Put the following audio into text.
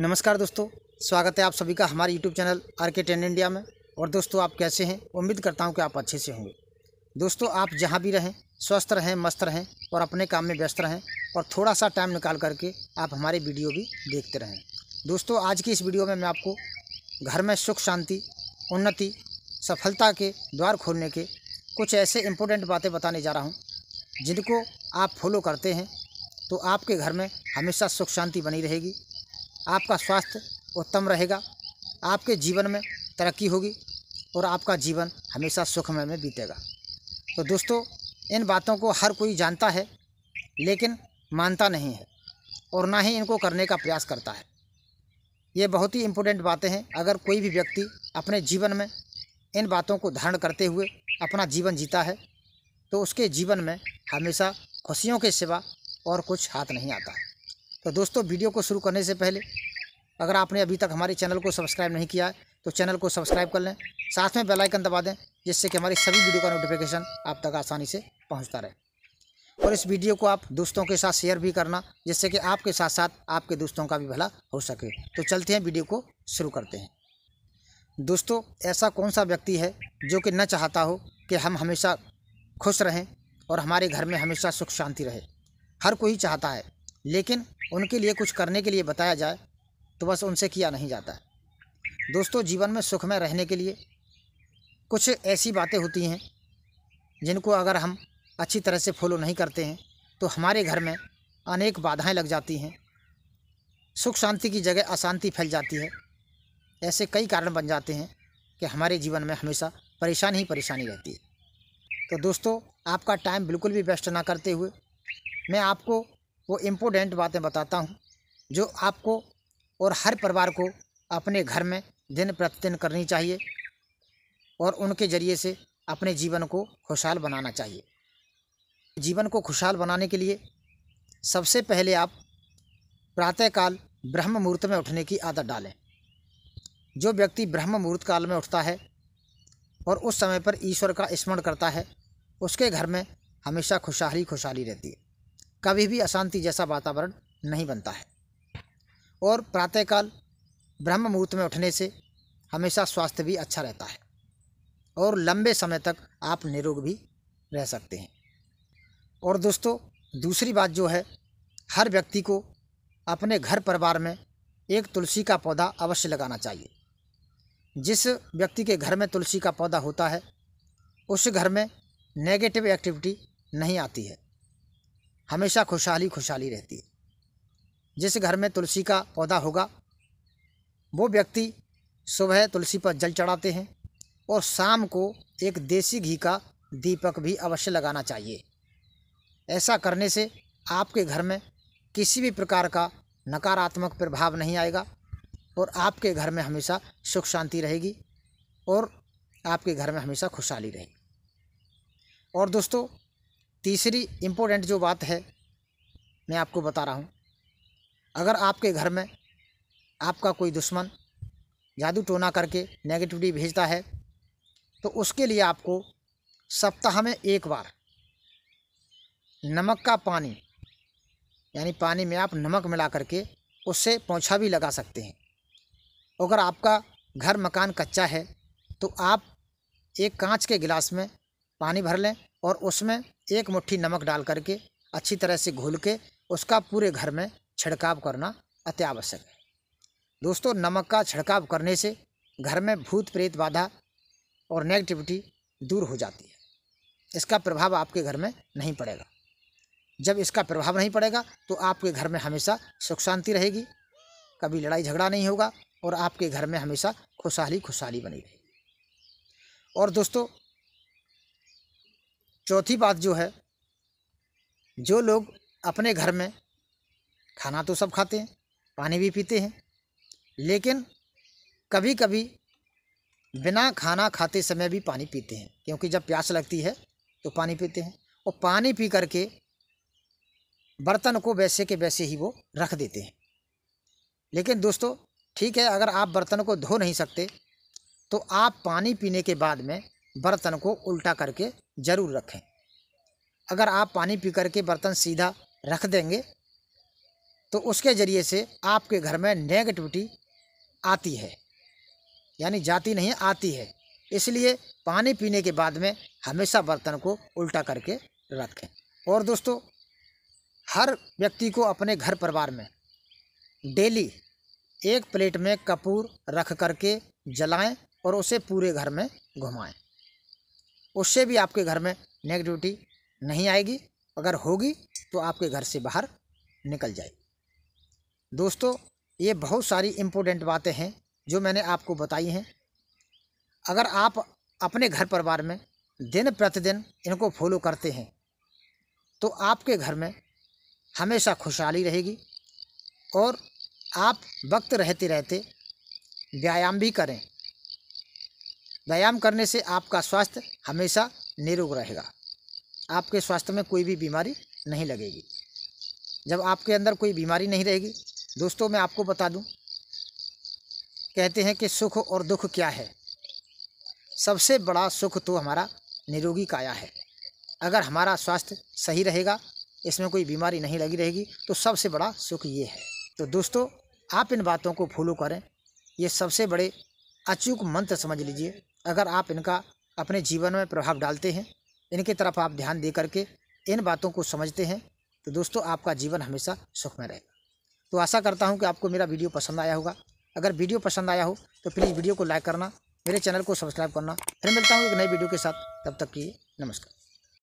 नमस्कार दोस्तों स्वागत है आप सभी का हमारे YouTube channel R K ten India में और दोस्तों आप कैसे हैं उम्मीद करता हूं कि आप अच्छे से होंगे दोस्तों आप जहां भी रहें स्वस्थ रहें मस्त रहें और अपने काम में व्यस्त रहें और थोड़ा सा टाइम निकाल करके आप हमारे वीडियो भी देखते रहें दोस्तों आज की इस वीडियो में मैं आपको घर में सुख शांति उन्नति सफलता के द्वार खोलने के कुछ ऐसे इम्पोर्टेंट बातें बताने जा रहा हूँ जिनको आप फॉलो करते हैं तो आपके घर में हमेशा सुख शांति बनी रहेगी आपका स्वास्थ्य उत्तम रहेगा आपके जीवन में तरक्की होगी और आपका जीवन हमेशा सुखमय में बीतेगा तो दोस्तों इन बातों को हर कोई जानता है लेकिन मानता नहीं है और ना ही इनको करने का प्रयास करता है ये बहुत ही इम्पोर्टेंट बातें हैं अगर कोई भी व्यक्ति अपने जीवन में इन बातों को धारण करते हुए अपना जीवन जीता है तो उसके जीवन में हमेशा खुशियों के सिवा और कुछ हाथ नहीं आता तो दोस्तों वीडियो को शुरू करने से पहले अगर आपने अभी तक हमारे चैनल को सब्सक्राइब नहीं किया है तो चैनल को सब्सक्राइब कर लें साथ में बेल आइकन दबा दें जिससे कि हमारी सभी वीडियो का नोटिफिकेशन आप तक आसानी से पहुंचता रहे और इस वीडियो को आप दोस्तों के साथ शेयर भी करना जिससे कि आपके साथ साथ आपके दोस्तों का भी भला हो सके तो चलते हैं वीडियो को शुरू करते हैं दोस्तों ऐसा कौन सा व्यक्ति है जो कि न चाहता हो कि हम हमेशा खुश रहें और हमारे घर में हमेशा सुख शांति रहे हर कोई चाहता है लेकिन उनके लिए कुछ करने के लिए बताया जाए तो बस उनसे किया नहीं जाता दोस्तों जीवन में सुख में रहने के लिए कुछ ऐसी बातें होती हैं जिनको अगर हम अच्छी तरह से फॉलो नहीं करते हैं तो हमारे घर में अनेक बाधाएं लग जाती हैं सुख शांति की जगह अशांति फैल जाती है ऐसे कई कारण बन जाते हैं कि हमारे जीवन में हमेशा परेशानी ही परेशानी रहती है तो दोस्तों आपका टाइम बिल्कुल भी वेस्ट ना करते हुए मैं आपको वो इम्पोर्टेंट बातें बताता हूँ जो आपको और हर परिवार को अपने घर में दिन प्रतिदिन करनी चाहिए और उनके ज़रिए से अपने जीवन को खुशहाल बनाना चाहिए जीवन को खुशहाल बनाने के लिए सबसे पहले आप प्रातःकाल ब्रह्म मुहूर्त में उठने की आदत डालें जो व्यक्ति ब्रह्म मुहूर्त काल में उठता है और उस समय पर ईश्वर का स्मरण करता है उसके घर में हमेशा खुशहाली खुशहाली रहती है कभी भी अशांति जैसा वातावरण नहीं बनता है और प्रातःकाल ब्रह्म मुहूर्त में उठने से हमेशा स्वास्थ्य भी अच्छा रहता है और लंबे समय तक आप निरोग भी रह सकते हैं और दोस्तों दूसरी बात जो है हर व्यक्ति को अपने घर परिवार में एक तुलसी का पौधा अवश्य लगाना चाहिए जिस व्यक्ति के घर में तुलसी का पौधा होता है उस घर में नेगेटिव एक्टिविटी नहीं आती है हमेशा खुशहाली खुशहाली रहती है जिस घर में तुलसी का पौधा होगा वो व्यक्ति सुबह तुलसी पर जल चढ़ाते हैं और शाम को एक देसी घी का दीपक भी अवश्य लगाना चाहिए ऐसा करने से आपके घर में किसी भी प्रकार का नकारात्मक प्रभाव नहीं आएगा और आपके घर में हमेशा सुख शांति रहेगी और आपके घर में हमेशा खुशहाली रहेगी और दोस्तों तीसरी इम्पोर्टेंट जो बात है मैं आपको बता रहा हूँ अगर आपके घर में आपका कोई दुश्मन जादू टोना करके नेगेटिविटी भेजता है तो उसके लिए आपको सप्ताह में एक बार नमक का पानी यानी पानी में आप नमक मिला करके उससे पोछा भी लगा सकते हैं अगर आपका घर मकान कच्चा है तो आप एक कांच के गिलास में पानी भर लें और उसमें एक मुट्ठी नमक डाल करके अच्छी तरह से घोल के उसका पूरे घर में छिड़काव करना अत्यावश्यक है दोस्तों नमक का छिड़काव करने से घर में भूत प्रेत बाधा और नेगेटिविटी दूर हो जाती है इसका प्रभाव आपके घर में नहीं पड़ेगा जब इसका प्रभाव नहीं पड़ेगा तो आपके घर में हमेशा सुख शांति रहेगी कभी लड़ाई झगड़ा नहीं होगा और आपके घर में हमेशा खुशहाली खुशहाली बनी रहेगी और दोस्तों चौथी बात जो है जो लोग अपने घर में खाना तो सब खाते हैं पानी भी पीते हैं लेकिन कभी कभी बिना खाना खाते समय भी पानी पीते हैं क्योंकि जब प्यास लगती है तो पानी पीते हैं और पानी पी कर के बर्तन को वैसे के वैसे ही वो रख देते हैं लेकिन दोस्तों ठीक है अगर आप बर्तन को धो नहीं सकते तो आप पानी पीने के बाद में बर्तन को उल्टा करके ज़रूर रखें अगर आप पानी पी करके बर्तन सीधा रख देंगे तो उसके ज़रिए से आपके घर में नेगेटिविटी आती है यानी जाती नहीं आती है इसलिए पानी पीने के बाद में हमेशा बर्तन को उल्टा करके रखें और दोस्तों हर व्यक्ति को अपने घर परिवार में डेली एक प्लेट में कपूर रख करके जलाएं और उसे पूरे घर में घुमाएं उससे भी आपके घर में नेगेटिविटी नहीं आएगी अगर होगी तो आपके घर से बाहर निकल जाएगी दोस्तों ये बहुत सारी इम्पोर्टेंट बातें हैं जो मैंने आपको बताई हैं अगर आप अपने घर परिवार में दिन प्रतिदिन इनको फॉलो करते हैं तो आपके घर में हमेशा खुशहाली रहेगी और आप वक्त रहते रहते व्यायाम भी करें व्यायाम करने से आपका स्वास्थ्य हमेशा निरोग रहेगा आपके स्वास्थ्य में कोई भी बीमारी नहीं लगेगी जब आपके अंदर कोई बीमारी नहीं रहेगी दोस्तों मैं आपको बता दूं कहते हैं कि सुख और दुख क्या है सबसे बड़ा सुख तो हमारा निरोगी काया है अगर हमारा स्वास्थ्य सही रहेगा इसमें कोई बीमारी नहीं लगी रहेगी तो सबसे बड़ा सुख ये है तो दोस्तों आप इन बातों को फॉलो करें ये सबसे बड़े अचूक मंत्र समझ लीजिए अगर आप इनका अपने जीवन में प्रभाव डालते हैं इनकी तरफ आप ध्यान दे करके इन बातों को समझते हैं तो दोस्तों आपका जीवन हमेशा सुख में रहेगा तो आशा करता हूँ कि आपको मेरा वीडियो पसंद आया होगा अगर वीडियो पसंद आया हो तो प्लीज़ वीडियो को लाइक करना मेरे चैनल को सब्सक्राइब करना फिर मिलता हूँ एक नई वीडियो के साथ तब तक लिए नमस्कार